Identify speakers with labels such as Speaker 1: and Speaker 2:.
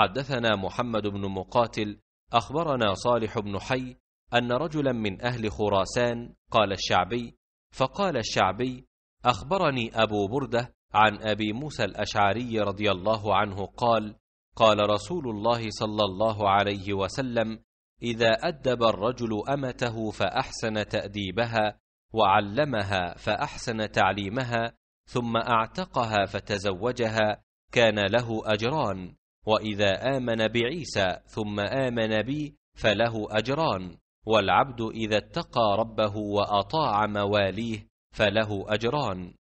Speaker 1: حدثنا محمد بن مقاتل
Speaker 2: اخبرنا صالح بن حي ان رجلا من اهل خراسان قال الشعبي فقال الشعبي اخبرني ابو برده عن ابي موسى الاشعري رضي الله عنه قال قال رسول الله صلى الله عليه وسلم اذا ادب الرجل امته فاحسن تاديبها وعلمها فاحسن تعليمها ثم اعتقها فتزوجها كان له اجران واذا امن بعيسى ثم امن بي فله اجران والعبد اذا اتقى ربه واطاع
Speaker 1: مواليه فله اجران